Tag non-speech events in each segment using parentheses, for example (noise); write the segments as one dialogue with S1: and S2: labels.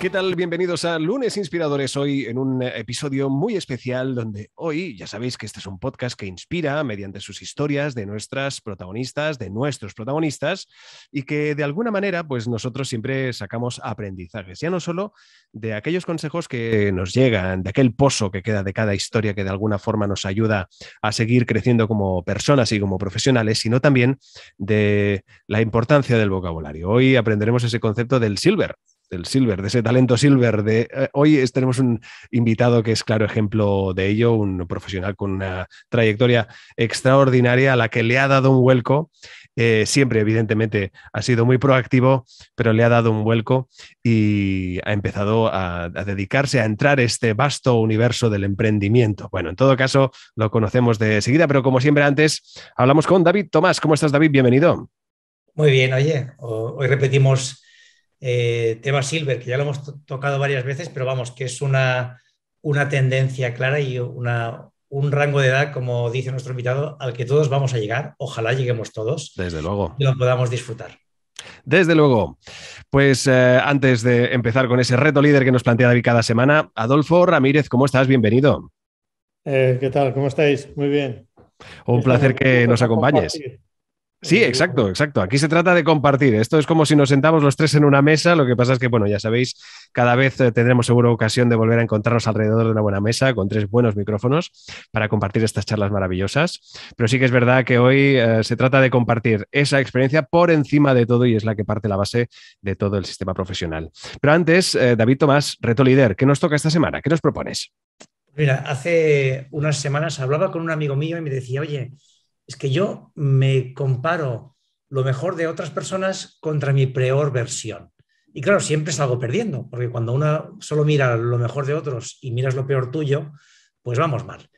S1: ¿Qué tal? Bienvenidos a Lunes Inspiradores, hoy en un episodio muy especial donde hoy ya sabéis que este es un podcast que inspira mediante sus historias de nuestras protagonistas, de nuestros protagonistas y que de alguna manera pues nosotros siempre sacamos aprendizajes, ya no solo de aquellos consejos que nos llegan, de aquel pozo que queda de cada historia que de alguna forma nos ayuda a seguir creciendo como personas y como profesionales, sino también de la importancia del vocabulario. Hoy aprenderemos ese concepto del silver, del silver, de ese talento silver. De, eh, hoy tenemos un invitado que es claro ejemplo de ello, un profesional con una trayectoria extraordinaria a la que le ha dado un vuelco. Eh, siempre, evidentemente, ha sido muy proactivo, pero le ha dado un vuelco y ha empezado a, dedicarse a entrar este vasto universo del emprendimiento. Bueno, en todo caso, lo conocemos de seguida, pero como siempre antes, hablamos con David Tomás. ¿Cómo estás, David? Bienvenido.
S2: Muy bien, oye, hoy repetimos eh, tema Silver, que ya lo hemos tocado varias veces, pero vamos, que es una, una tendencia clara y una, un rango de edad, como dice nuestro invitado, al que todos vamos a llegar. Ojalá lleguemos todos. Desde luego. Y lo podamos disfrutar.
S1: Desde luego. Pues eh, antes de empezar con ese reto líder que nos plantea David cada semana, Adolfo Ramírez, ¿cómo estás? Bienvenido.
S3: Eh, ¿Qué tal? ¿Cómo estáis? Muy bien.
S1: Un placer que nos acompañes. Sí, eh, exacto, exacto. Aquí se trata de compartir. Esto es como si nos sentamos los tres en una mesa. Lo que pasa es que, bueno, ya sabéis, cada vez eh, tendremos seguro ocasión de volver a encontrarnos alrededor de una buena mesa con tres buenos micrófonos para compartir estas charlas maravillosas. Pero sí que es verdad que hoy eh, se trata de compartir esa experiencia por encima de todo y es la que parte la base de todo el sistema profesional. Pero antes, David Tomás, Reto Líder, ¿qué nos toca esta semana? ¿Qué nos propones?
S2: Mira, hace unas semanas hablaba con un amigo mío y me decía, oye, es que yo me comparo lo mejor de otras personas contra mi peor versión. Y claro, siempre salgo perdiendo, porque cuando uno solo mira lo mejor de otros y miras lo peor tuyo, pues vamos mal.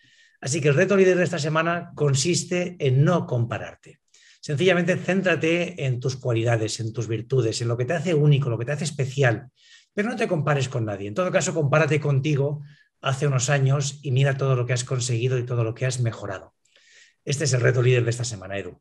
S2: Así que el reto líder de esta semana consiste en no compararte. Sencillamente céntrate en tus cualidades, en tus virtudes, en lo que te hace único, lo que te hace especial, pero no te compares con nadie. En todo caso, compárate contigo hace unos años y mira todo lo que has conseguido y todo lo que has mejorado. Este es el reto líder de esta semana, Edu.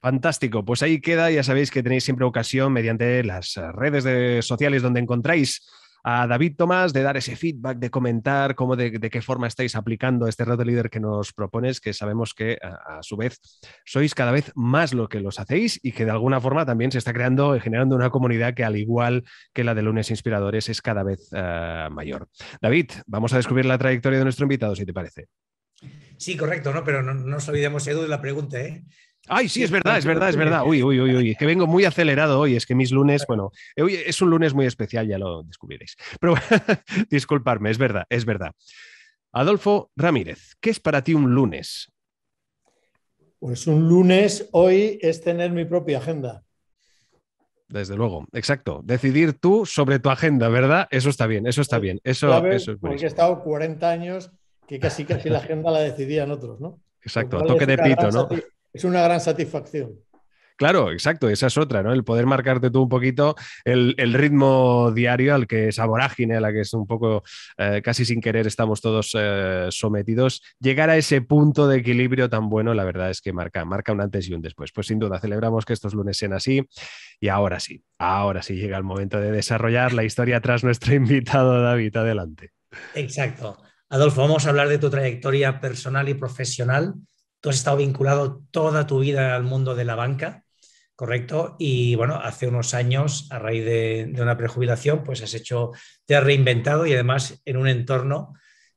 S1: Fantástico, pues ahí queda, ya sabéis que tenéis siempre ocasión mediante las redes sociales donde encontráis a David Tomás de dar ese feedback, de comentar cómo, de, qué forma estáis aplicando este reto líder que nos propones, que sabemos que a, su vez sois cada vez más lo que los hacéis y que de alguna forma también se está creando y generando una comunidad que al igual que la de lunes inspiradores es cada vez eh, mayor. David, vamos a descubrir la trayectoria de nuestro invitado, si te parece.
S2: Sí, correcto, ¿no? Pero no, nos olvidemos, de la pregunta, ¿eh?
S1: Ay, sí, es verdad, es verdad, es verdad. Uy, uy, uy, uy, que vengo muy acelerado hoy. Es que mis lunes, bueno, hoy eh, es un lunes muy especial, ya lo descubriréis. Pero (laughs) disculparme, es verdad, es verdad. Adolfo Ramírez, ¿qué es para ti un lunes?
S3: Pues un lunes hoy es tener mi propia agenda.
S1: Desde luego, exacto. Decidir tú sobre tu agenda, ¿verdad? Eso está bien, eso está pues bien. Eso, eso es Porque he
S3: estado 40 años que casi casi la agenda la decidían otros, ¿no?
S1: Exacto, toque de pito, ¿no?
S3: Es una gran satisfacción.
S1: Claro, exacto, esa es otra, ¿no? El poder marcarte tú un poquito el, ritmo diario al que es vorágine, a la que es un poco eh, casi sin querer estamos todos eh, sometidos, llegar a ese punto de equilibrio tan bueno, la verdad es que marca, marca un antes y un después. Pues sin duda, celebramos que estos lunes sean así y ahora sí, ahora sí llega el momento de desarrollar la historia tras nuestro (laughs) invitado David, adelante.
S2: Exacto. Adolfo, vamos a hablar de tu trayectoria personal y profesional. Tú has estado vinculado toda tu vida al mundo de la banca, ¿correcto? Y bueno, hace unos años, a raíz de, una prejubilación, pues has hecho, te has reinventado y además en un entorno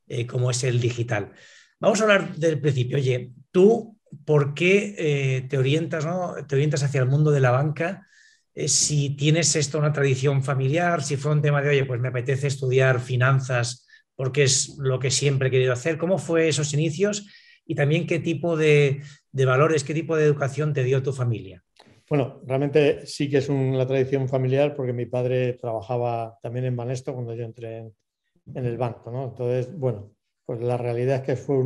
S2: eh, como es el digital. Vamos a hablar del principio. Oye, tú, ¿por qué eh, te, orientas, ¿no? te orientas hacia el mundo de la banca? Eh, si tienes esto una tradición familiar, si fue un tema de, oye, pues me apetece estudiar finanzas porque es lo que siempre he querido hacer. ¿Cómo fue esos inicios y también qué tipo de, valores, qué tipo de educación te dio tu familia?
S3: Bueno, realmente sí que es una tradición familiar porque mi padre trabajaba también en Banesto cuando yo entré en, el banco, ¿no? Entonces, bueno, pues la realidad es que fue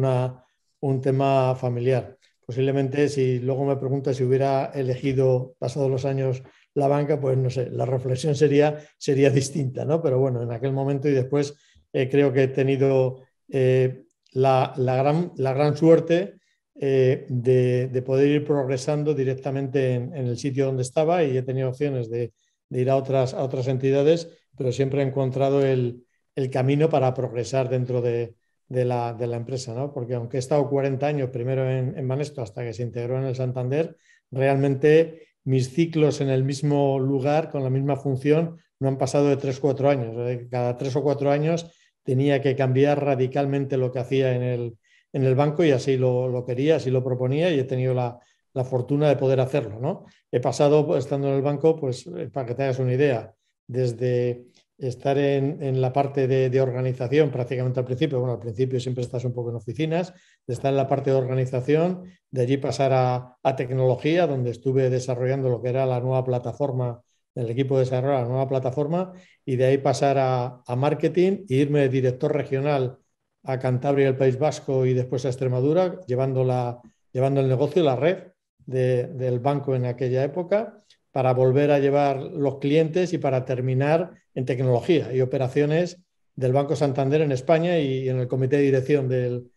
S3: un tema familiar. Posiblemente si luego me preguntas si hubiera elegido pasados los años la banca, pues no sé, la reflexión sería, sería distinta, ¿no? Pero bueno, en aquel momento y después eh, creo que he tenido eh, la, la, gran, la, gran, suerte eh, de, de, poder ir progresando directamente en, el sitio donde estaba y he tenido opciones de, de ir a otras, a otras entidades, pero siempre he encontrado el, el camino para progresar dentro de, de la, de la, empresa, ¿no? Porque aunque he estado 40 años primero en, Manesto hasta que se integró en el Santander, realmente mis ciclos en el mismo lugar, con la misma función, no han pasado de 3-4 años. Cada 3 o 4 años tenía que cambiar radicalmente lo que hacía en el, banco y así lo, quería, así lo proponía y he tenido la, fortuna de poder hacerlo. ¿no? He pasado, pues, estando en el banco, pues eh, para que hagas una idea, desde estar en, la parte de, organización prácticamente al principio, bueno, al principio siempre estás un poco en oficinas, de estar en la parte de organización, de allí pasar a, a tecnología, donde estuve desarrollando lo que era la nueva plataforma del equipo de desarrollo la nueva plataforma y de ahí pasar a, marketing e irme de director regional a Cantabria y el País Vasco y después a Extremadura, llevando, la, llevando el negocio, la red del banco en aquella época, para volver a llevar los clientes y para terminar en tecnología y operaciones del Banco Santander en España y en el comité de dirección del,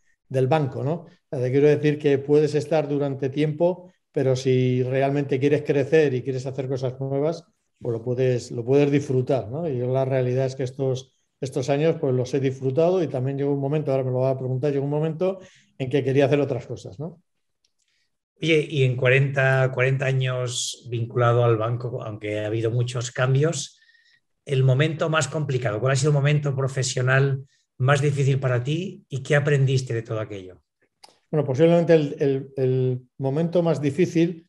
S3: banco. ¿no? quiero decir que puedes estar durante tiempo, pero si realmente quieres crecer y quieres hacer cosas nuevas, lo puedes, lo puedes disfrutar, ¿no? Y yo la realidad es que estos, estos años pues los he disfrutado y también llegó un momento, ahora me lo va a preguntar, llegó un momento en que quería hacer otras cosas, ¿no?
S2: Oye, y en 40, 40 años vinculado al banco, aunque ha habido muchos cambios, el momento más complicado, ¿cuál ha sido el momento profesional más difícil para ti y qué aprendiste de todo aquello?
S3: Bueno, posiblemente el, el momento más difícil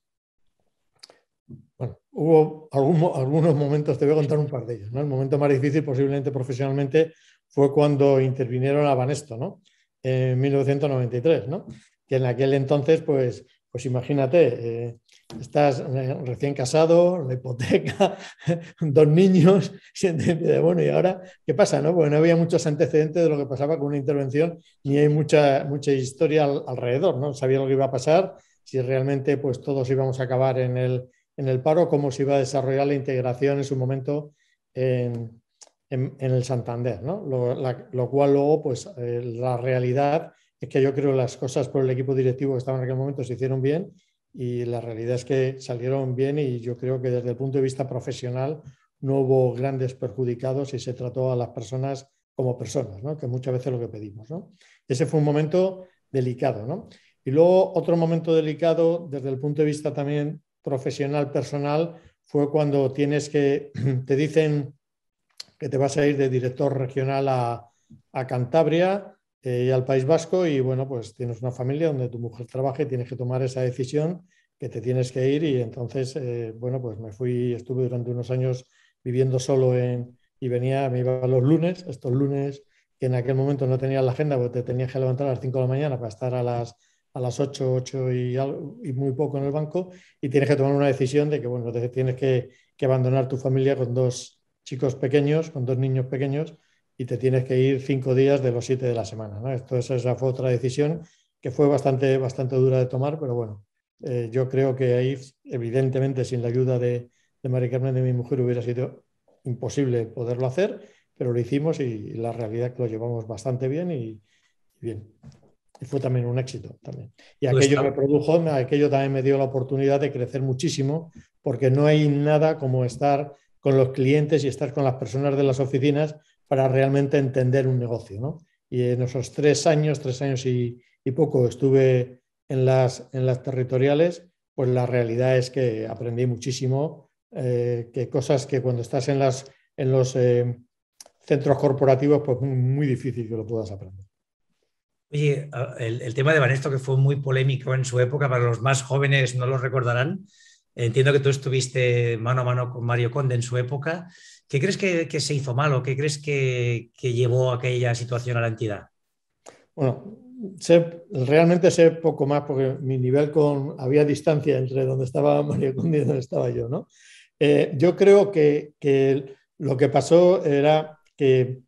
S3: bueno, hubo algunos momentos, te voy a contar un par de ellos. ¿no? El momento más difícil posiblemente profesionalmente fue cuando intervinieron a Banesto, ¿no? En 1993, ¿no? Que en aquel entonces, pues, pues imagínate, eh, estás eh, recién casado, la hipoteca, (laughs) dos niños, (laughs) bueno, ¿y ahora qué pasa? No? Porque no había muchos antecedentes de lo que pasaba con una intervención, ni hay mucha, mucha historia alrededor, ¿no? Sabía lo que iba a pasar, si realmente pues todos íbamos a acabar en el en el paro, cómo se iba a desarrollar la integración en su momento en, el Santander, ¿no? Lo, cual luego, pues eh, la realidad es que yo creo las cosas por el equipo directivo que estaba en aquel momento se hicieron bien y la realidad es que salieron bien y yo creo que desde el punto de vista profesional no hubo grandes perjudicados y se trató a las personas como personas, ¿no? que muchas veces es lo que pedimos. ¿no? Ese fue un momento delicado. ¿no? Y luego otro momento delicado desde el punto de vista también profesional personal fue cuando tienes que, (clears throat) te dicen que te vas a ir de director regional a, Cantabria eh, y al País Vasco y bueno, pues tienes una familia donde tu mujer trabaja y tienes que tomar esa decisión que te tienes que ir y entonces, eh, bueno, pues me fui, estuve durante unos años viviendo solo en, y venía, me iba los lunes, estos lunes que en aquel momento no tenía la agenda porque te tenías que levantar a las 5 de la mañana para estar a las a las 8, 8 y, muy poco en el banco y tienes que tomar una decisión de que, bueno, tienes que, abandonar tu familia con dos chicos pequeños, con dos niños pequeños y te tienes que ir cinco días de los siete de la semana. ¿no? Esto, esa fue otra decisión que fue bastante, bastante dura de tomar, pero bueno, eh, yo creo que ahí, evidentemente, sin la ayuda de, de María Carmen, de mi mujer, hubiera sido imposible poderlo hacer, pero lo hicimos y, la realidad es que lo llevamos bastante bien y bien fue también un éxito. También. Y pues aquello me produjo, aquello también me dio la oportunidad de crecer muchísimo, porque no hay nada como estar con los clientes y estar con las personas de las oficinas para realmente entender un negocio. Y en esos tres años, tres años y, poco estuve en las, en las territoriales, pues la realidad es que aprendí muchísimo, eh, que cosas que cuando estás en, las, en los eh, centros corporativos, pues muy difícil que lo puedas aprender.
S2: Oye, ah, el, tema de Banesto que fue muy polémico en su época, para los más jóvenes no lo recordarán. Entiendo que tú estuviste mano a mano con Mario Conde en su época. ¿Qué crees que, se hizo mal o ¿Qué crees que, llevó aquella situación a la entidad?
S3: Bueno, realmente sé poco más porque mi nivel con... Había distancia entre donde estaba Mario Conde y donde estaba yo, ¿no? Eh, yo creo que lo que pasó era que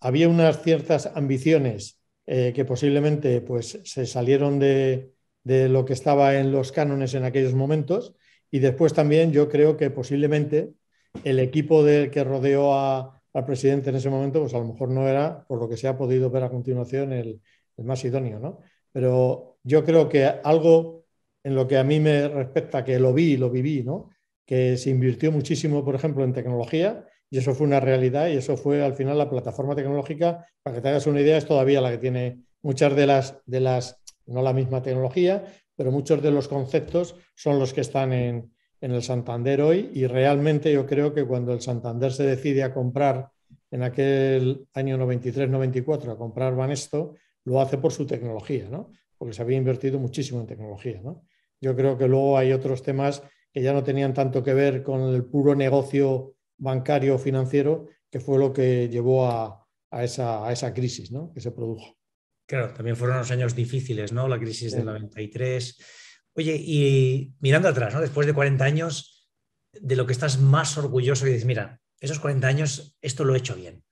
S3: había unas ciertas ambiciones eh, que posiblemente pues, se salieron de, lo que estaba en los cánones en aquellos momentos. Y después también yo creo que posiblemente el equipo del que rodeó al presidente en ese momento, pues a lo mejor no era, por lo que se ha podido ver a continuación, el, el más idóneo, ¿no? Pero yo creo que algo en lo que a mí me respecta, que lo vi lo viví, ¿no? Que se invirtió muchísimo, por ejemplo, en tecnología, y eso fue una realidad y eso fue al final la plataforma tecnológica, para que te hagas una idea, es todavía la que tiene muchas de las, de las no la misma tecnología, pero muchos de los conceptos son los que están en, el Santander hoy y realmente yo creo que cuando el Santander se decide a comprar en aquel año 93-94 a comprar Banesto, lo hace por su tecnología, ¿no? porque se había invertido muchísimo en tecnología. ¿no? Yo creo que luego hay otros temas que ya no tenían tanto que ver con el puro negocio bancario financiero, que fue lo que llevó a, a, esa, crisis que se produjo.
S2: Claro, también fueron unos años difíciles, ¿no? La crisis del 93. Oye, y mirando atrás, ¿no? Después de 40 años, de lo que estás más orgulloso y dices, mira, esos 40 años, esto lo he hecho bien.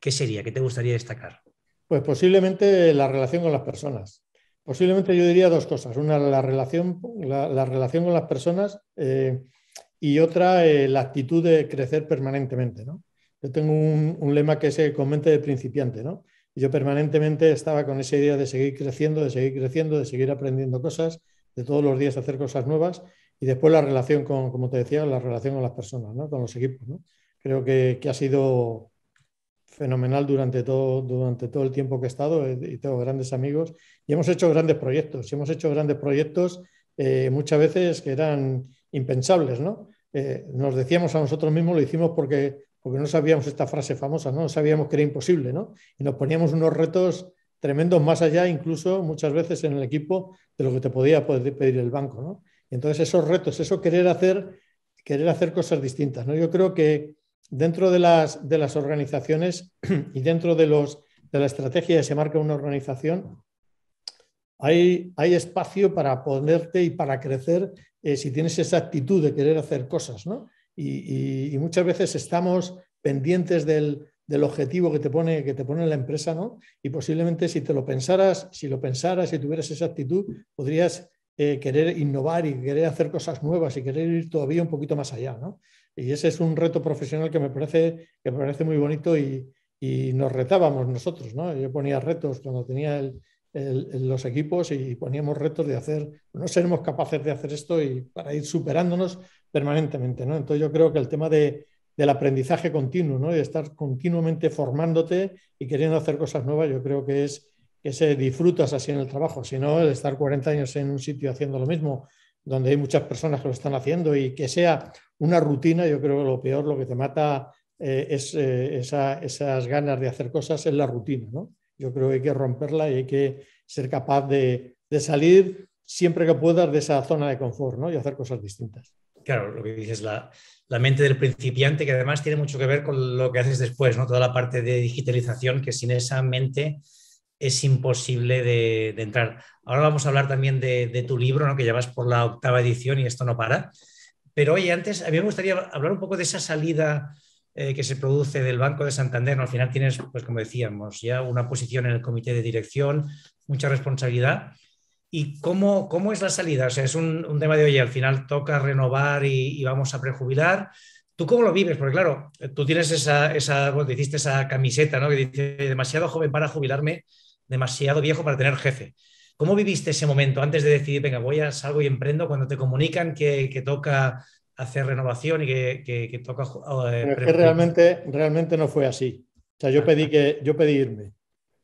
S2: ¿Qué sería? ¿Qué te gustaría destacar?
S3: Pues posiblemente la relación con las personas. Posiblemente yo diría dos cosas. Una, la relación, relación con las personas. Eh, y otra eh, la actitud de crecer permanentemente. ¿no? Yo tengo un, lema que es el de principiante. ¿no? yo permanentemente estaba con esa idea de seguir creciendo, de seguir creciendo, de seguir aprendiendo cosas, de todos los días hacer cosas nuevas y después la relación con, como te decía, la relación con las personas, ¿no? con los equipos. ¿no? Creo que, ha sido fenomenal durante todo, durante todo el tiempo que he estado eh, y tengo grandes amigos y hemos hecho grandes proyectos. Y hemos hecho grandes proyectos eh, muchas veces que eran impensables, ¿no? Eh, nos decíamos a nosotros mismos, lo hicimos porque, porque no sabíamos esta frase famosa, ¿no? Sabíamos que era imposible, ¿no? Y nos poníamos unos retos tremendos más allá, incluso muchas veces en el equipo, de lo que te podía pedir el banco, ¿no? entonces esos retos, eso querer hacer, querer hacer cosas distintas, ¿no? Yo creo que dentro de las, de las organizaciones (clears throat) y dentro de, los, de la estrategia que se marca una organización, hay, hay, espacio para ponerte y para crecer eh, si tienes esa actitud de querer hacer cosas, ¿no? Y, muchas veces estamos pendientes del, objetivo que te, pone, que te pone la empresa, ¿no? Y posiblemente si te lo pensaras, si lo pensaras, si tuvieras esa actitud, podrías eh, querer innovar y querer hacer cosas nuevas y querer ir todavía un poquito más allá, ¿no? Y ese es un reto profesional que me parece, que me parece muy bonito y, y nos retábamos nosotros, ¿no? Yo ponía retos cuando tenía el, los equipos y poníamos retos de hacer, no seremos capaces de hacer esto y para ir superándonos permanentemente. ¿no? Entonces yo creo que el tema de, del aprendizaje continuo ¿no? y de estar continuamente formándote y queriendo hacer cosas nuevas, yo creo que es que se disfrutas así en el trabajo, si no el estar 40 años en un sitio haciendo lo mismo, donde hay muchas personas que lo están haciendo y que sea una rutina, yo creo que lo peor, lo que te mata eh, es eh, esas ganas de hacer cosas, es la rutina, ¿no? Yo creo que hay que romperla y hay que ser capaz de, salir siempre que puedas de esa zona de confort y hacer cosas distintas.
S2: Claro, lo que dices, la, mente del principiante, que además tiene mucho que ver con lo que haces después, ¿no? Toda la parte de digitalización, que sin esa mente es imposible de, entrar. Ahora vamos a hablar también de, tu libro, que ya vas por la octava edición y esto no para. Pero oye, antes, a mí me gustaría hablar un poco de esa salida eh, que se produce del Banco de Santander, al final tienes, pues como decíamos, ya una posición en el comité de dirección, mucha responsabilidad. ¿Y cómo, cómo es la salida? O sea, es un, tema de, oye, al final toca renovar y, vamos a prejubilar. ¿Tú cómo lo vives? Porque claro, tú tienes esa, esa bueno, te hiciste esa camiseta, ¿no? Que dice, demasiado joven para jubilarme, demasiado viejo para tener jefe. ¿Cómo viviste ese momento antes de decidir, venga, voy a salgo y emprendo cuando te comunican que, que toca hacer renovación y que, toca... Eh, es que realmente,
S3: realmente no fue así. O sea, yo pedí, que, yo pedí irme.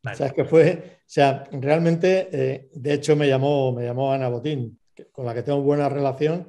S3: O sea, es que fue, o sea, realmente, eh, de hecho me llamó, me llamó Ana Botín, con la que tengo buena relación,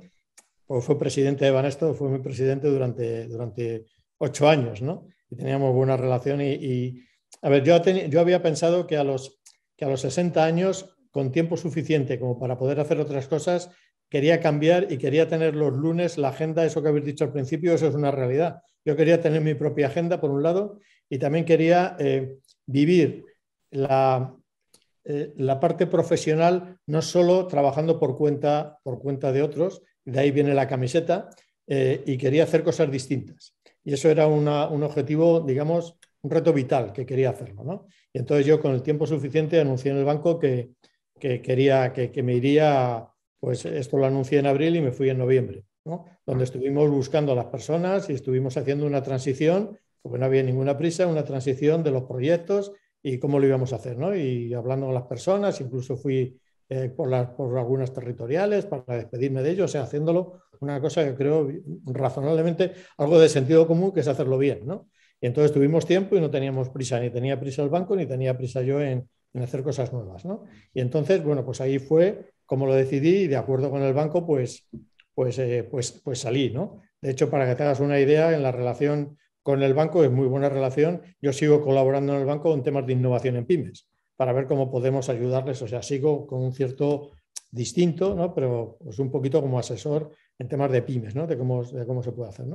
S3: pues fue presidente de Banesto, fue mi presidente durante, durante ocho años, ¿no? Y teníamos buena relación y, a ver, yo, yo había pensado que a, los, que a los 60 años, con tiempo suficiente como para poder hacer otras cosas, quería cambiar y quería tener los lunes la agenda, eso que habéis dicho al principio, eso es una realidad. Yo quería tener mi propia agenda, por un lado, y también quería eh, vivir eh, la, parte profesional, no solo trabajando por cuenta, por cuenta de otros, de ahí viene la camiseta, eh, y quería hacer cosas distintas. Y eso era un objetivo, digamos, un reto vital que quería hacerlo. Y entonces yo con el tiempo suficiente anuncié en el banco que, quería, que, que me iría pues esto lo anuncié en abril y me fui en noviembre, donde ah. estuvimos buscando a las personas y estuvimos haciendo una transición, porque no había ninguna prisa, una transición de los proyectos y cómo lo íbamos a hacer, ¿no? y hablando con las personas, incluso fui eh, por, las, por algunas territoriales para despedirme de ellos, o sea, haciéndolo una cosa que creo razonablemente algo de sentido común, que es hacerlo bien. ¿no? Y entonces tuvimos tiempo y no teníamos prisa, ni tenía prisa el banco, ni tenía prisa yo en, en hacer cosas nuevas. ¿no? Y entonces, bueno, pues ahí fue como lo decidí y de acuerdo con el banco, pues, pues, eh, pues, pues salí. ¿no? De hecho, para que te hagas una idea, en la relación con el banco es muy buena relación. Yo sigo colaborando en el banco en temas de innovación en pymes para ver cómo podemos ayudarles. O sea, sigo con un cierto distinto, ¿no? pero pues, un poquito como asesor en temas de pymes, ¿no? de, cómo, cómo se puede hacer.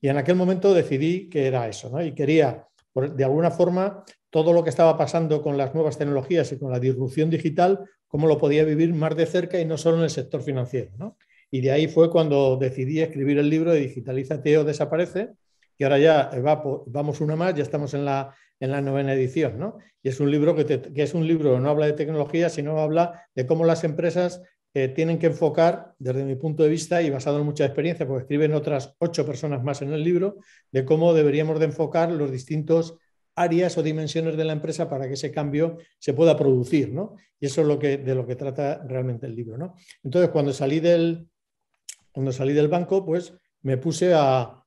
S3: Y en aquel momento decidí que era eso ¿no? y quería, de alguna forma, todo lo que estaba pasando con las nuevas tecnologías y con la disrupción digital, cómo lo podía vivir más de cerca y no solo en el sector financiero. Y de ahí fue cuando decidí escribir el libro de Digitalízate o Desaparece, que ahora ya vamos una más, ya estamos en la, en la novena edición. ¿no? Y es un libro que, es un libro no habla de tecnología, sino habla de cómo las empresas eh, tienen que enfocar, desde mi punto de vista y basado en mucha experiencia, porque escriben otras ocho personas más en el libro, de cómo deberíamos de enfocar los distintos áreas o dimensiones de la empresa para que ese cambio se pueda producir, Y eso es lo que, de lo que trata realmente el libro, Entonces, cuando salí del, cuando salí del banco, pues me puse a,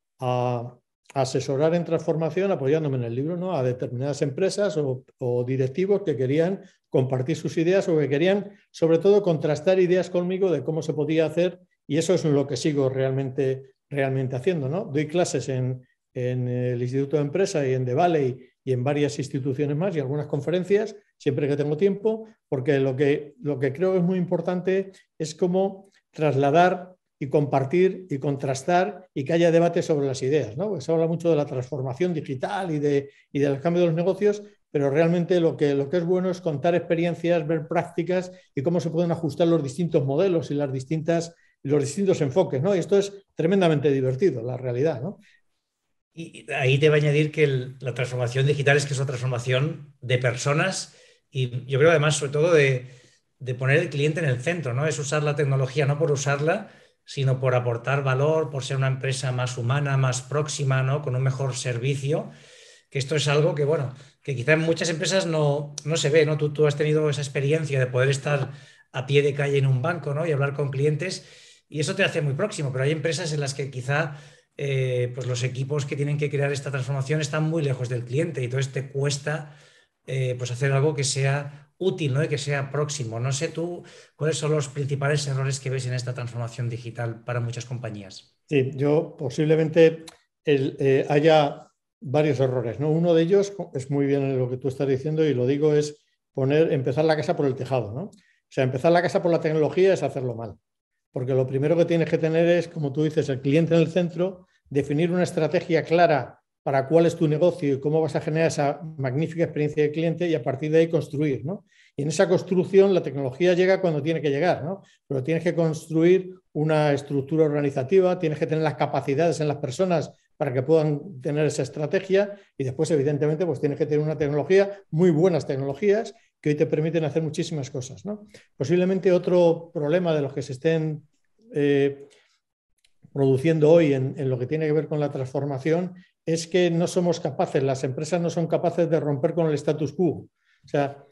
S3: asesorar en transformación apoyándome en el libro, ¿no? A determinadas empresas o, directivos que querían compartir sus ideas o que querían, sobre todo, contrastar ideas conmigo de cómo se podía hacer y eso es lo que sigo realmente, realmente haciendo, ¿no? Doy clases en, en el Instituto de Empresa y en The Valley y en varias instituciones más y algunas conferencias, siempre que tengo tiempo, porque lo que, lo que creo que es muy importante es cómo trasladar y compartir y contrastar y que haya debate sobre las ideas. ¿no? se habla mucho de la transformación digital y, y del cambio de los negocios, pero realmente lo que, lo que es bueno es contar experiencias, ver prácticas y cómo se pueden ajustar los distintos modelos y las distintas, los distintos enfoques. ¿no? Y esto es tremendamente divertido,
S2: la realidad. ¿no? Y ahí te va a añadir que la transformación digital es que es una transformación de personas y yo creo además sobre todo de, poner el cliente en el centro, ¿no? Es usar la tecnología no por usarla, sino por aportar valor, por ser una empresa más humana, más próxima, ¿no? Con un mejor servicio, que esto es algo que, bueno, que quizá en muchas empresas no, no se ve, ¿no? Tú, tú has tenido esa experiencia de poder estar a pie de calle en un banco, ¿no? Y hablar con clientes y eso te hace muy próximo, pero hay empresas en las que quizá eh, pues los equipos que tienen que crear esta transformación están muy lejos del cliente y entonces te cuesta eh, pues hacer algo que sea útil ¿no? y que sea próximo. No sé tú cuáles son los principales errores que ves en esta transformación digital para muchas compañías.
S3: Sí, yo posiblemente eh, haya varios errores. ¿no? Uno de ellos es muy bien lo que tú estás diciendo y lo digo es poner, empezar la casa por el tejado. ¿no? O sea, empezar la casa por la tecnología es hacerlo mal. Porque lo primero que tienes que tener es, como tú dices, el cliente en el centro definir una estrategia clara para cuál es tu negocio y cómo vas a generar esa magnífica experiencia de cliente y a partir de ahí construir. ¿no? Y en esa construcción la tecnología llega cuando tiene que llegar, pero tienes que construir una estructura organizativa, tienes que tener las capacidades en las personas para que puedan tener esa estrategia y después, evidentemente, pues tienes que tener una tecnología, muy buenas tecnologías, que hoy te permiten hacer muchísimas cosas. ¿no? Posiblemente otro problema de los que se estén eh, produciendo hoy en, lo que tiene que ver con la transformación es que no somos capaces, las empresas no son capaces de romper con el status quo. O sea,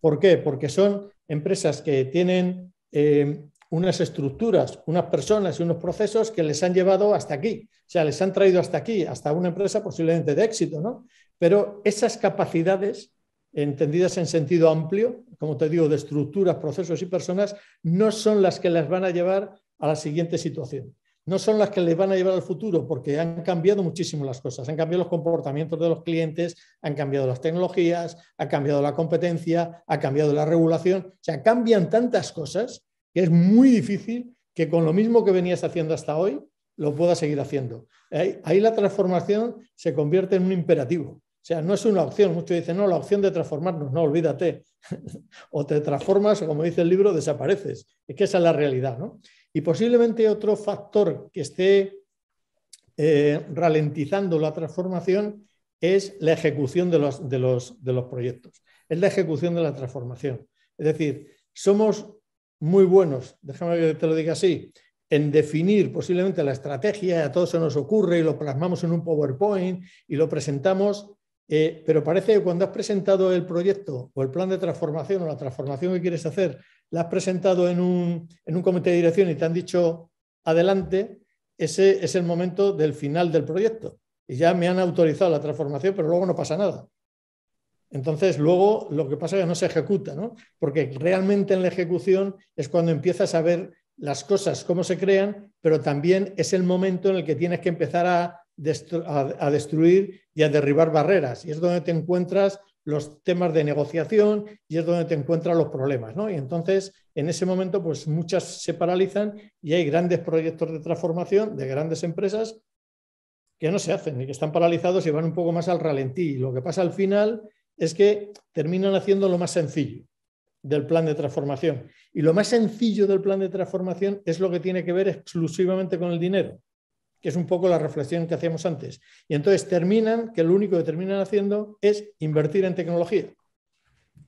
S3: ¿por qué? Porque son empresas que tienen eh, unas estructuras, unas personas y unos procesos que les han llevado hasta aquí. O sea, les han traído hasta aquí, hasta una empresa posiblemente de éxito, ¿no? Pero esas capacidades entendidas en sentido amplio, como te digo, de estructuras, procesos y personas, no son las que las van a llevar a la siguiente situación no son las que les van a llevar al futuro, porque han cambiado muchísimo las cosas, han cambiado los comportamientos de los clientes, han cambiado las tecnologías, ha cambiado la competencia, ha cambiado la regulación, o sea, cambian tantas cosas que es muy difícil que con lo mismo que venías haciendo hasta hoy, lo puedas seguir haciendo. Ahí, la transformación se convierte en un imperativo. O sea, no es una opción. Muchos dicen, no, la opción de transformarnos, no, olvídate. (laughs) o te transformas, o como dice el libro, desapareces. Es que esa es la realidad, ¿no? Y posiblemente otro factor que esté eh, ralentizando la transformación es la ejecución de los, proyectos, es la ejecución de la transformación. Es decir, somos muy buenos, déjame que te lo diga así, en definir posiblemente la estrategia, a todos se nos ocurre y lo plasmamos en un PowerPoint y lo presentamos, eh, pero parece que cuando has presentado el proyecto o el plan de transformación o la transformación que quieres hacer la has presentado en un, comité de dirección y te han dicho adelante, ese es el momento del final del proyecto. Y ya me han autorizado la transformación, pero luego no pasa nada. Entonces, luego lo que pasa es que no se ejecuta, ¿no? Porque realmente en la ejecución es cuando empiezas a ver las cosas, cómo se crean, pero también es el momento en el que tienes que empezar a, a destruir y a derribar barreras. Y es donde te encuentras los temas de negociación y es donde te encuentran los problemas. ¿no? Y entonces, en ese momento, pues muchas se paralizan y hay grandes proyectos de transformación de grandes empresas que no se hacen y que están paralizados y van un poco más al ralentí. Y lo que pasa al final es que terminan haciendo lo más sencillo del plan de transformación. Y lo más sencillo del plan de transformación es lo que tiene que ver exclusivamente con el dinero que es un poco la reflexión que hacíamos antes. Y entonces terminan, que lo único que terminan haciendo es invertir en tecnología.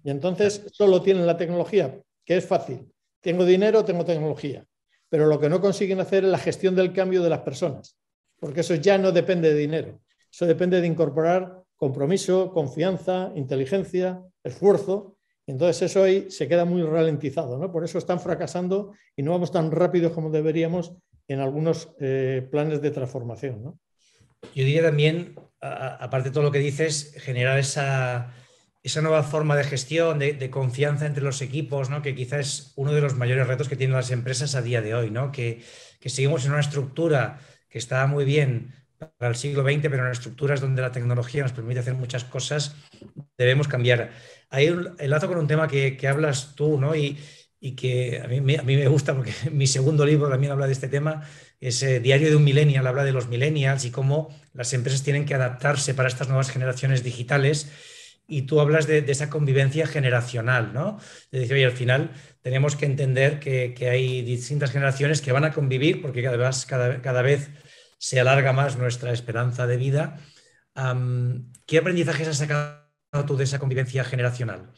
S3: Y entonces solo tienen la tecnología, que es fácil. Tengo dinero, tengo tecnología. Pero lo que no consiguen hacer es la gestión del cambio de las personas, porque eso ya no depende de dinero. Eso depende de incorporar compromiso, confianza, inteligencia, esfuerzo. entonces eso ahí se queda muy ralentizado, ¿no? Por eso están fracasando y no vamos tan rápido como deberíamos en algunos eh, planes de
S2: transformación. ¿no? Yo diría también, aparte de todo lo que dices, generar esa, nueva forma de gestión, de, confianza entre los equipos, ¿no? que quizás es uno de los mayores retos que tienen las empresas a día de hoy, ¿no? que, seguimos en una estructura que está muy bien para el siglo XX, pero en estructuras donde la tecnología nos permite hacer muchas cosas, debemos cambiar. Hay un enlazo con un tema que, que hablas tú, ¿no? y que a mí, a mí, me gusta porque (laughs) mi segundo libro también habla de este tema, es eh, Diario de un Millennial, habla de los millennials y cómo las empresas tienen que adaptarse para estas nuevas generaciones digitales. Y tú hablas de, de esa convivencia generacional, ¿no? te oye, al final tenemos que entender que, que, hay distintas generaciones que van a convivir, porque además cada, cada vez se alarga más nuestra esperanza de vida. ¿Qué aprendizajes has sacado tú de esa convivencia generacional?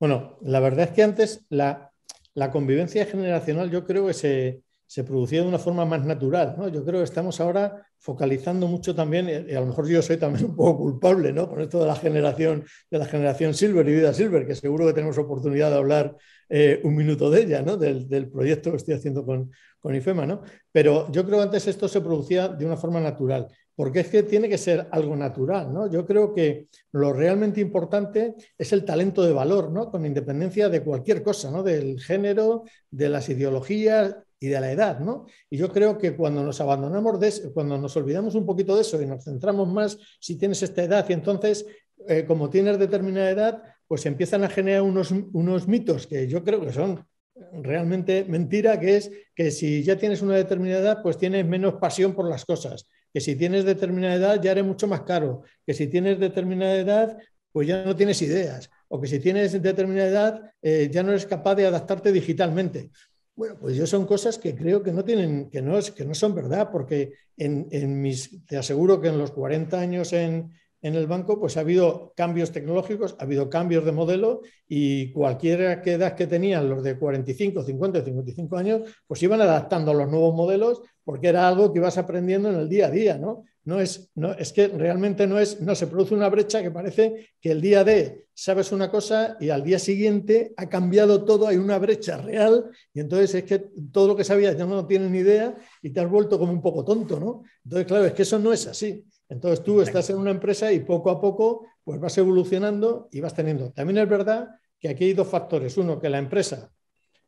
S3: Bueno, la verdad es que antes la, la convivencia generacional yo creo que se, producía de una forma más natural. ¿no? Yo creo que estamos ahora focalizando mucho también, y a lo mejor yo soy también (laughs) un poco culpable ¿no? esto de la generación, de la generación Silver y Vida Silver, que seguro que tenemos oportunidad de hablar eh, un minuto de ella, ¿no? del, proyecto que estoy haciendo con, IFEMA. Pero yo creo que antes esto se producía de una forma natural porque es que tiene que ser algo natural, ¿no? Yo creo que lo realmente importante es el talento de valor, ¿no? Con independencia de cualquier cosa, ¿no? Del género, de las ideologías y de la edad, ¿no? Y yo creo que cuando nos abandonamos de cuando nos olvidamos un poquito de eso y nos centramos más, si tienes esta edad y entonces, eh, como tienes determinada edad, pues empiezan a generar unos, unos mitos que yo creo que son realmente mentira, que es que si ya tienes una determinada edad, pues tienes menos pasión por las cosas que si tienes determinada edad ya eres mucho más caro, que si tienes determinada edad pues ya no tienes ideas, o que si tienes determinada edad eh, ya no eres capaz de adaptarte digitalmente. Bueno, pues yo son cosas que creo que no tienen, que no, que no son verdad, porque en, en mis, te aseguro que en los 40 años en, en el banco, pues ha habido cambios tecnológicos, ha habido cambios de modelo y cualquiera que edad que tenían los de 45, 50, 55 años, pues iban adaptando a los nuevos modelos porque era algo que ibas aprendiendo en el día a día, ¿no? No es, no, es que realmente no es, no se produce una brecha que parece que el día de sabes una cosa y al día siguiente ha cambiado todo, hay una brecha real y entonces es que todo lo que sabías ya no tienes ni idea y te has vuelto como un poco tonto, ¿no? Entonces, claro, es que eso no es así. Entonces tú estás en una empresa y poco a poco pues vas evolucionando y vas teniendo. También es verdad que aquí hay dos factores. Uno, que la empresa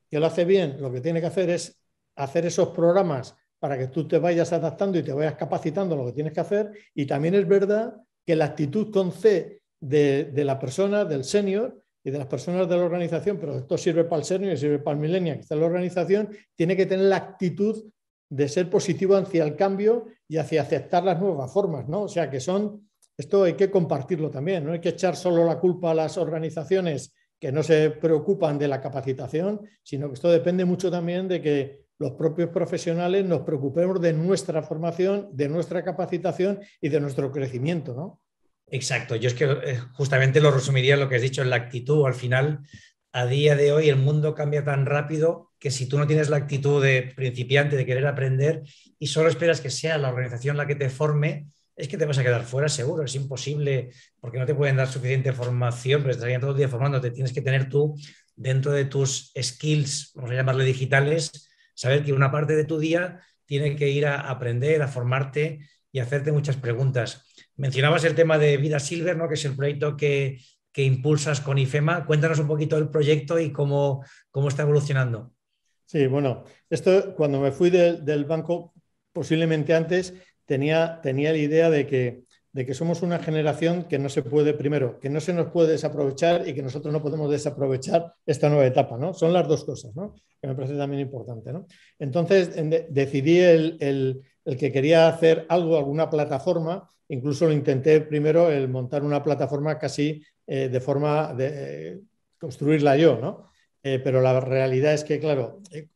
S3: que lo hace bien, lo que tiene que hacer es hacer esos programas para que tú te vayas adaptando y te vayas capacitando lo que tienes que hacer. Y también es verdad que la actitud con C de, la persona, del senior y de las personas de la organización, pero esto sirve para el senior y sirve para el millennial que está en la organización, tiene que tener la actitud de ser positivo hacia el cambio y hacia aceptar las nuevas formas, ¿no? O sea, que son, esto hay que compartirlo también, no hay que echar solo la culpa a las organizaciones que no se preocupan de la capacitación, sino que esto depende mucho también de que los propios profesionales nos preocupemos de nuestra formación, de nuestra capacitación y de nuestro crecimiento, ¿no?
S2: Exacto, yo es que eh, justamente lo resumiría lo que has dicho en la actitud. Al final, a día de hoy, el mundo cambia tan rápido que si tú no tienes la actitud de principiante, de querer aprender, y solo esperas que sea la organización la que te forme, es que te vas a quedar fuera seguro, es imposible, porque no te pueden dar suficiente formación, pero estarían todo el día formándote, tienes que tener tú dentro de tus skills, vamos a llamarle digitales, saber que una parte de tu día tiene que ir a aprender, a formarte y hacerte muchas preguntas. Mencionabas el tema de Vida Silver, ¿no? que es el proyecto que, impulsas con IFEMA. Cuéntanos un poquito del proyecto y cómo, cómo está evolucionando.
S3: Sí, bueno, esto cuando me fui del banco, posiblemente antes, tenía, la idea de que, somos una generación que no se puede, primero, que no se nos puede desaprovechar y que nosotros no podemos desaprovechar esta nueva etapa, ¿no? Son las dos cosas, ¿no? Que me parece también importante, ¿no? Entonces, decidí el, que quería hacer algo, alguna plataforma, incluso lo intenté primero, el montar una plataforma casi eh, de forma de eh, construirla yo, ¿no? Eh, pero la realidad es que, claro, eh,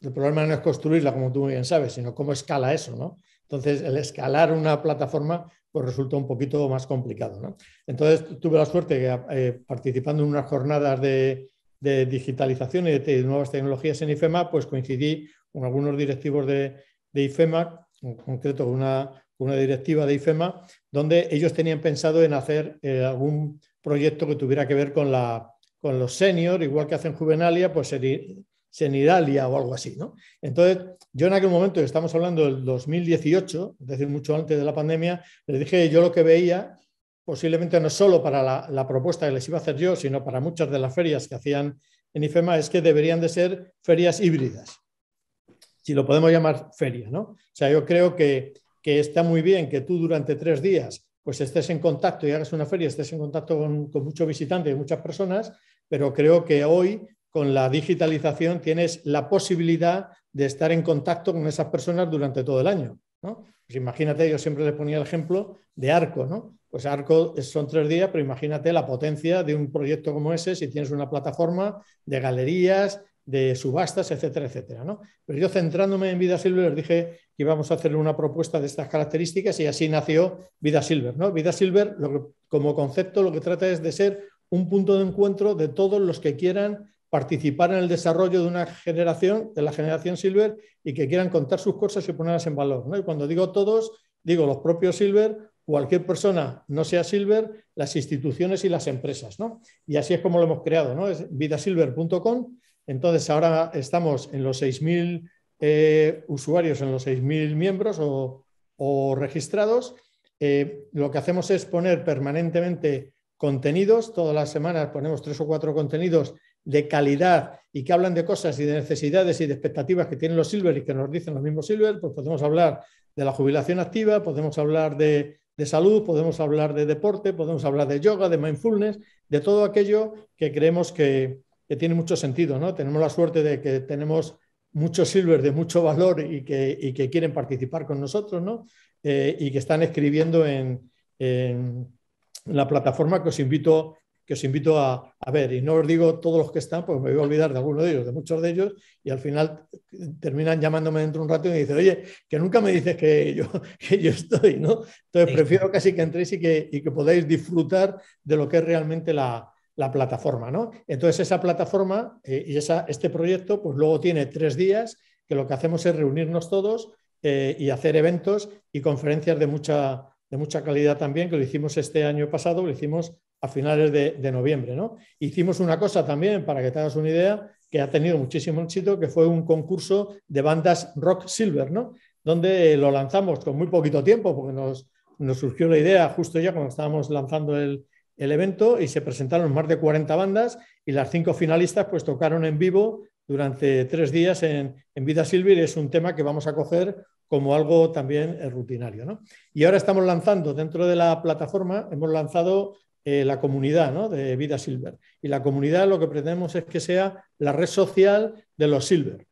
S3: el problema no es construirla, como tú bien sabes, sino cómo escala eso, ¿no? Entonces, el escalar una plataforma pues resulta un poquito más complicado, Entonces, tuve la suerte que eh, participando en unas jornadas de, digitalización y de, nuevas tecnologías en IFEMA, pues coincidí con algunos directivos de, IFEMA, en concreto con una, directiva de IFEMA, donde ellos tenían pensado en hacer algún proyecto que tuviera que ver con la con los seniors, igual que hacen Juvenalia, pues Senidalia o algo así, ¿no? Entonces, yo en aquel momento, estamos hablando del 2018, es decir, mucho antes de la pandemia, les dije yo lo que veía, posiblemente no solo para la, propuesta que les iba a hacer yo, sino para muchas de las ferias que hacían en IFEMA, es que deberían de ser ferias híbridas, si lo podemos llamar feria, ¿no? O sea, yo creo que, está muy bien que tú durante tres días pues estés en contacto y hagas una feria, estés en contacto con, con muchos visitantes y muchas personas, pero creo que hoy con la digitalización tienes la posibilidad de estar en contacto con esas personas durante todo el año. Pues imagínate, yo siempre le ponía el ejemplo de Arco, ¿no? Pues Arco son tres días, pero imagínate la potencia de un proyecto como ese si tienes una plataforma de galerías, de subastas, etcétera, etcétera, ¿no? Pero yo centrándome en Vida Silver les dije que íbamos a hacerle una propuesta de estas características y así nació Vida Silver, ¿no? Vida Silver, como concepto, lo que trata es de ser un punto de encuentro de todos los que quieran participar en el desarrollo de una generación, de la generación Silver, y que quieran contar sus cosas y ponerlas en valor. Y cuando digo todos, digo los propios Silver, cualquier persona no sea Silver, las instituciones y las empresas. Y así es como lo hemos creado, ¿no? es vidasilver.com. Entonces ahora estamos en los 6.000 eh, usuarios, en los 6.000 miembros o, registrados. Eh, lo que hacemos es poner permanentemente contenidos, todas las semanas ponemos tres o cuatro contenidos de calidad y que hablan de cosas y de necesidades y de expectativas que tienen los Silver y que nos dicen los mismos Silver, pues podemos hablar de la jubilación activa, podemos hablar de, salud, podemos hablar de deporte, podemos hablar de yoga, de mindfulness, de todo aquello que creemos que, tiene mucho sentido. ¿no? Tenemos la suerte de que tenemos muchos Silver de mucho valor y que, quieren participar con nosotros ¿no? Eh, y que están escribiendo en, la plataforma que os invito, que os invito a, ver. Y no os digo todos los que están, porque me voy a olvidar de algunos de ellos, de muchos de ellos, y al final terminan llamándome dentro de un rato y me dicen, oye, que nunca me dices que yo, (laughs) que yo estoy, ¿no? Entonces prefiero casi que entréis y que, que podáis disfrutar de lo que es realmente la, plataforma, ¿no? Entonces esa plataforma eh, y esa, este proyecto, pues luego tiene tres días que lo que hacemos es reunirnos todos eh, y hacer eventos y conferencias de mucha, de mucha calidad también, que lo hicimos este año pasado, lo hicimos a finales de, noviembre. ¿no? Hicimos una cosa también, para que te hagas una idea, que ha tenido muchísimo éxito, que fue un concurso de bandas rock silver, ¿no? donde eh, lo lanzamos con muy poquito tiempo, porque nos, surgió la idea justo ya cuando estábamos lanzando el, evento y se presentaron más de 40 bandas y las cinco finalistas pues tocaron en vivo durante tres días en, en Vida Silver. Es un tema que vamos a coger como algo también eh, rutinario. Y ahora estamos lanzando, dentro de la plataforma, hemos lanzado eh, la comunidad de Vida Silver. Y la comunidad lo que pretendemos es que sea la red social de los Silver.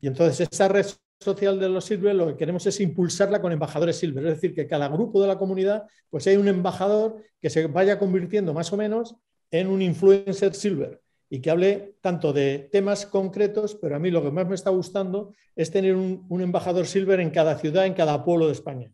S3: Y entonces esa red social de los Silver lo que queremos es impulsarla con embajadores Silver, es decir, que cada grupo de la comunidad pues hay un embajador que se vaya convirtiendo más o menos en un influencer Silver y que hable tanto de temas concretos, pero a mí lo que más me está gustando es tener un, embajador Silver en cada ciudad, en cada pueblo de España.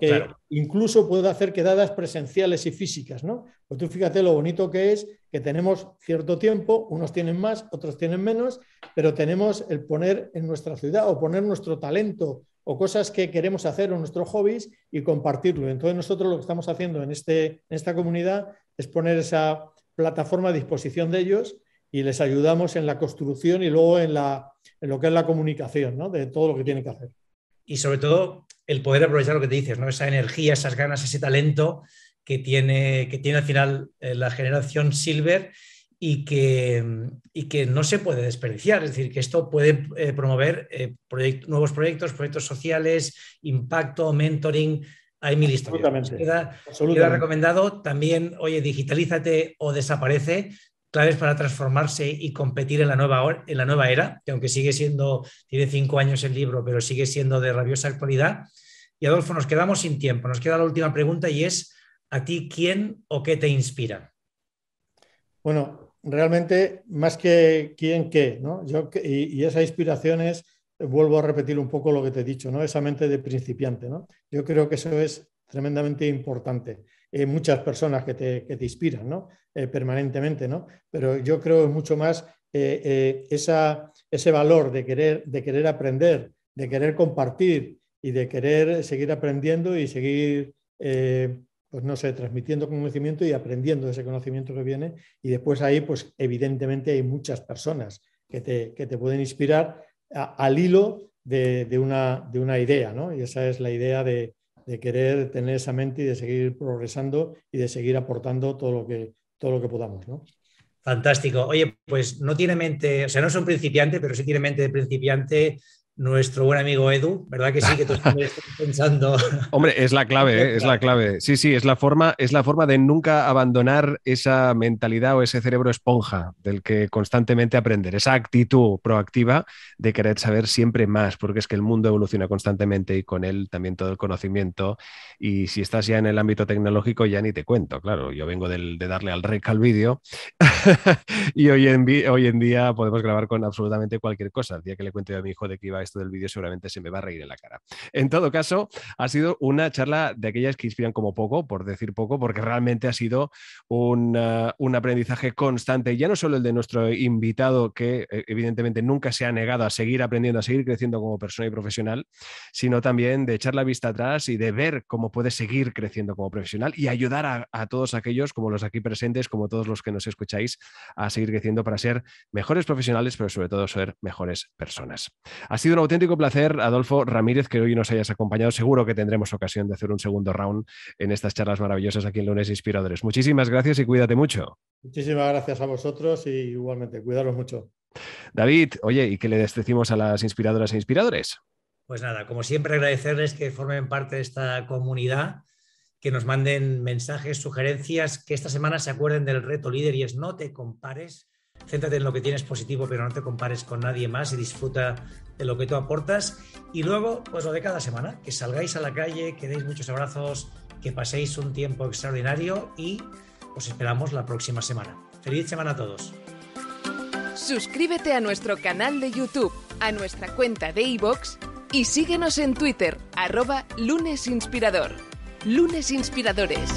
S3: Que incluso pueda hacer quedadas presenciales y físicas, ¿no? porque tú fíjate lo bonito que es que tenemos cierto tiempo, unos tienen más, otros tienen menos, pero tenemos el poner en nuestra ciudad o poner nuestro talento o cosas que queremos hacer o nuestros hobbies y compartirlo. Entonces nosotros lo que estamos haciendo en, este, en esta comunidad es poner esa, plataforma a disposición de ellos y les ayudamos en la construcción y luego en, lo que es la comunicación, De todo lo que tienen que hacer.
S2: Y sobre todo, el poder aprovechar lo que te dices, ¿no? Esa energía, esas ganas, ese talento que tiene, que tiene al final eh, la generación Silver y que, y que no se puede desperdiciar. Es decir, que esto puede eh, promover eh, nuevos proyectos, proyectos sociales, impacto, mentoring, hay mil historias. Queda, recomendado también, oye, digitalízate o desaparece, claves para transformarse y competir en la nueva, en la nueva era, que aunque sigue siendo, tiene cinco años el libro, pero sigue siendo de rabiosa actualidad. Y Adolfo, nos quedamos sin tiempo. Nos queda la última pregunta y es, ¿a ti quién o qué te inspira?
S3: Bueno, realmente más que quién, qué, ¿no? Yo, y esa inspiración es vuelvo a repetir un poco lo que te he dicho, ¿no? Esa mente de principiante, ¿no? Yo creo que eso es tremendamente importante. Eh, muchas personas que te, inspiran, eh, permanentemente, ¿no? Pero yo creo mucho más eh, eh, esa, ese valor de querer, de querer aprender, de querer compartir y de querer seguir aprendiendo y seguir, pues no sé, transmitiendo conocimiento y aprendiendo ese conocimiento que viene. Y después ahí, pues evidentemente hay muchas personas que te, que te pueden inspirar al hilo de, una, idea, ¿no? Y esa es la idea de, querer tener esa mente y de seguir progresando y de seguir aportando todo lo que, todo lo que podamos, ¿no?
S2: Fantástico. Oye, pues no tiene mente, o sea, no es un principiante, pero sí tiene mente de principiante nuestro buen amigo Edu, ¿verdad que sí? Que tú (laughs) estás pensando.
S1: Hombre, es la clave, (laughs) eh, es la clave. Sí, sí, es la forma, es la forma de nunca abandonar esa mentalidad o ese cerebro esponja del que constantemente aprender, esa actitud proactiva de querer saber siempre más, porque es que el mundo evoluciona constantemente y con él también todo el conocimiento. Y si estás ya en el ámbito tecnológico, ya ni te cuento, claro. Yo vengo del, de darle al rec al vídeo (laughs) y hoy en, hoy en día podemos grabar con absolutamente cualquier cosa. El día que le cuento a mi hijo de que iba a del vídeo seguramente se me va a reír en la cara. En todo caso, ha sido una charla de aquellas que inspiran como poco, por decir poco, porque realmente ha sido un, ah, aprendizaje constante, ya no solo el de nuestro invitado, que eh, evidentemente nunca se ha negado a seguir aprendiendo, a seguir creciendo como persona y profesional, sino también de echar la vista atrás y de ver cómo puede seguir creciendo como profesional y ayudar a, todos aquellos, como los aquí presentes, como todos los que nos escucháis, a seguir creciendo para ser mejores profesionales, pero sobre todo ser mejores personas. Ha sido auténtico placer, Adolfo Ramírez, que hoy nos hayas acompañado. Seguro que tendremos ocasión de hacer un segundo round en estas charlas maravillosas aquí en Lunes Inspiradores. Muchísimas gracias y cuídate mucho.
S3: Muchísimas gracias a vosotros y igualmente, cuidaros mucho.
S1: David, oye, ¿y qué le decimos a las inspiradoras e inspiradores?
S2: Pues nada, como siempre agradecerles que formen parte de esta comunidad, que nos manden mensajes, sugerencias, que esta semana se acuerden del reto líder y es no te compares céntrate en lo que tienes positivo, pero no te compares con nadie más y disfruta de lo que tú aportas. Y luego, pues lo de cada semana, que salgáis a la calle, que deis muchos abrazos, que paséis un tiempo extraordinario y os esperamos la próxima semana. Feliz semana a todos.
S1: Suscríbete a nuestro canal de YouTube, a nuestra cuenta de iBox y síguenos en Twitter, arroba lunesinspirador. Lunes Inspiradores.